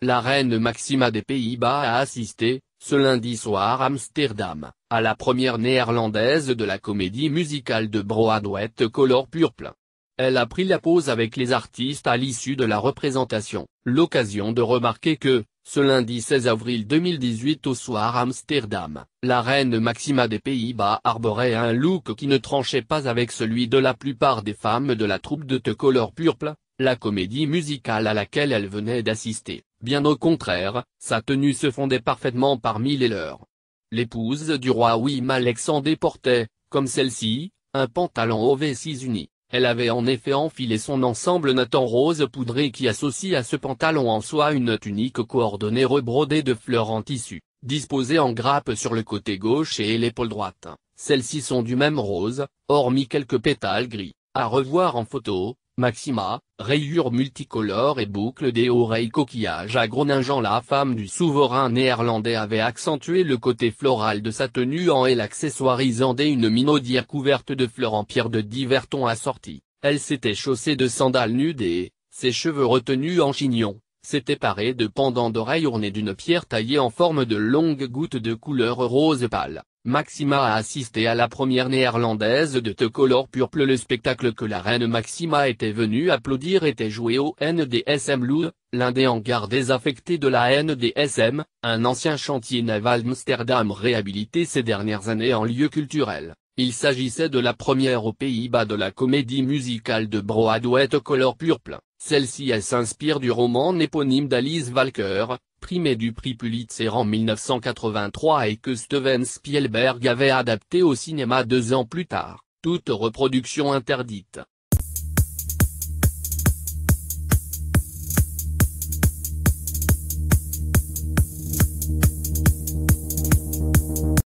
La reine Maxima des Pays-Bas a assisté, ce lundi soir à Amsterdam, à la première néerlandaise de la comédie musicale de Broadway Color Purple. Elle a pris la pause avec les artistes à l'issue de la représentation, l'occasion de remarquer que, ce lundi 16 avril 2018 au soir à Amsterdam, la reine Maxima des Pays-Bas arborait un look qui ne tranchait pas avec celui de la plupart des femmes de la troupe de The Color Purple, la comédie musicale à laquelle elle venait d'assister, bien au contraire, sa tenue se fondait parfaitement parmi les leurs. L'épouse du roi Wim Alexandre portait, comme celle-ci, un pantalon au V6 uni. Elle avait en effet enfilé son ensemble Nathan rose poudré qui associe à ce pantalon en soie une tunique coordonnée rebrodée de fleurs en tissu, disposée en grappes sur le côté gauche et l'épaule droite. Celles-ci sont du même rose, hormis quelques pétales gris. À revoir en photo, Maxima, rayures multicolores et boucles des oreilles coquillages à La femme du souverain néerlandais avait accentué le côté floral de sa tenue en et l'accessoirisant et une minaudière couverte de fleurs en pierre de divers tons assortis, elle s'était chaussée de sandales nudes et, ses cheveux retenus en chignon, s'était parée de pendants d'oreilles ornés d'une pierre taillée en forme de longues gouttes de couleur rose pâle. Maxima a assisté à la première néerlandaise de The Color Purple le spectacle que la reine Maxima était venue applaudir était joué au NDSM Lou, l'un des hangars désaffectés de la NDSM, un ancien chantier naval d'Amsterdam réhabilité ces dernières années en lieu culturel. Il s'agissait de la première aux Pays-Bas de la comédie musicale de Broadway de Color Purple, celle-ci s'inspire du roman éponyme d'Alice Walker, primé du prix Pulitzer en 1983 et que Steven Spielberg avait adapté au cinéma deux ans plus tard, toute reproduction interdite.